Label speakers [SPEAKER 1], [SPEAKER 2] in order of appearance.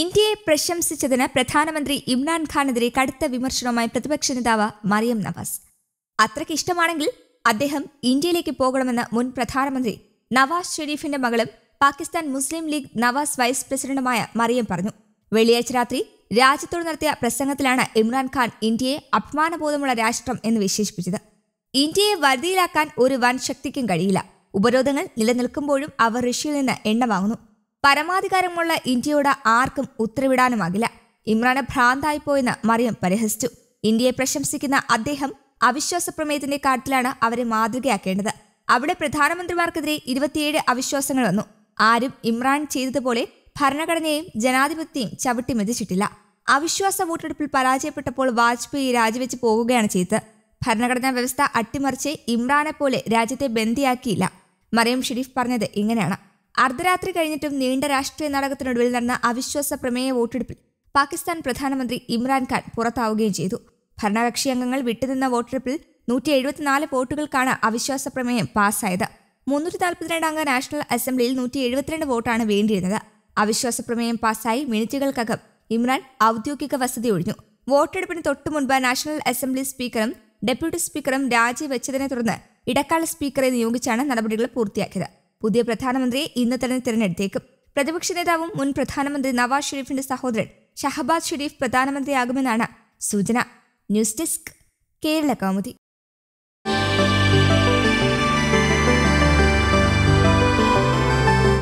[SPEAKER 1] ഇന്ത്യയെ പ്രശംസിച്ചതിന് പ്രധാനമന്ത്രി ഇമ്രാൻഖാനെതിരെ കടുത്ത വിമർശനവുമായി പ്രതിപക്ഷ നേതാവ് മറിയം നവാസ് അത്രയ്ക്ക് ഇഷ്ടമാണെങ്കിൽ അദ്ദേഹം ഇന്ത്യയിലേക്ക് പോകണമെന്ന് മുൻ പ്രധാനമന്ത്രി നവാസ് ഷെരീഫിന്റെ മകളും പാകിസ്ഥാൻ മുസ്ലിം ലീഗ് നവാസ് വൈസ് പ്രസിഡന്റുമായ മറിയം പറഞ്ഞു വെള്ളിയാഴ്ച രാത്രി രാജ്യത്തോട് നടത്തിയ പ്രസംഗത്തിലാണ് ഇമ്രാൻഖാൻ ഇന്ത്യയെ അഭിമാനബോധമുള്ള രാഷ്ട്രം എന്ന് വിശേഷിപ്പിച്ചത് ഇന്ത്യയെ വരുതിയിലാക്കാൻ ഒരു വൻ ശക്തിക്കും കഴിയില്ല ഉപരോധങ്ങൾ നിലനിൽക്കുമ്പോഴും അവർ ഋഷിയിൽ നിന്ന് എണ്ണ വാങ്ങുന്നു പരമാധികാരമുള്ള ഇന്ത്യയോട് ആർക്കും ഉത്തരവിടാനുമാകില്ല ഇമ്രാന് ഭ്രാന്തായിപ്പോയെന്ന് മറിയം പരിഹസിച്ചു ഇന്ത്യയെ പ്രശംസിക്കുന്ന അദ്ദേഹം അവിശ്വാസ പ്രമേയത്തിന്റെ കാര്യത്തിലാണ് അവരെ മാതൃകയാക്കേണ്ടത് അവിടെ പ്രധാനമന്ത്രിമാർക്കെതിരെ ഇരുപത്തിയേഴ് അവിശ്വാസങ്ങൾ വന്നു ആരും ഇമ്രാൻ ചെയ്തതുപോലെ ഭരണഘടനയും ജനാധിപത്യം ചവിട്ടി മെതിച്ചിട്ടില്ല അവിശ്വാസ വോട്ടെടുപ്പിൽ പരാജയപ്പെട്ടപ്പോൾ വാജ്പേയി രാജിവെച്ച് പോകുകയാണ് ചെയ്തത് ഭരണഘടനാ വ്യവസ്ഥ അട്ടിമറിച്ച് ഇമ്രാനെ പോലെ രാജ്യത്തെ ബന്ദിയാക്കിയില്ല മറിയം ഷെരീഫ് പറഞ്ഞത് ഇങ്ങനെയാണ് അർദ്ധരാത്രി കഴിഞ്ഞിട്ടും നീണ്ട രാഷ്ട്രീയ നാടകത്തിനൊടുവിൽ നടന്ന അവിശ്വാസ പ്രമേയ വോട്ടെടുപ്പിൽ പാകിസ്ഥാൻ പ്രധാനമന്ത്രി ഇമ്രാൻഖാൻ പുറത്താവുകയും ചെയ്തു ഭരണകക്ഷി അംഗങ്ങൾ വിട്ടുനിന്ന വോട്ടെടുപ്പിൽ നൂറ്റി എഴുപത്തിനാല് വോട്ടുകൾക്കാണ് അവിശ്വാസ പ്രമേയം പാസ്സായത് മുന്നൂറ്റി നാൽപ്പത്തിരണ്ട് അംഗ നാഷണൽ അസംബ്ലിയിൽ നൂറ്റി എഴുപത്തിരണ്ട് വോട്ടാണ് വേണ്ടിയിരുന്നത് അവിശ്വാസ പ്രമേയം പാസ്സായി മിനിറ്റുകൾക്കകം ഇമ്രാൻ ഔദ്യോഗിക വസതി ഒഴിഞ്ഞു വോട്ടെടുപ്പിന് തൊട്ടു മുൻപ് നാഷണൽ അസംബ്ലി സ്പീക്കറും ഡെപ്യൂട്ടി സ്പീക്കറും രാജിവെച്ചതിനെ തുടർന്ന് ഇടക്കാല സ്പീക്കറെ നിയോഗിച്ചാണ് നടപടികൾ പൂർത്തിയാക്കിയത് പുതിയ പ്രധാനമന്ത്രിയെ ഇന്ന് തന്നെ തിരഞ്ഞെടുത്തേക്കും പ്രതിപക്ഷ നേതാവും മുൻ പ്രധാനമന്ത്രി നവാസ് ഷെരീഫിന്റെ സഹോദരൻ ഷഹബാസ് ഷെരീഫ് പ്രധാനമന്ത്രിയാകുമെന്നാണ് സൂചന ന്യൂസ് ഡെസ്ക് കേരള കൗമുദി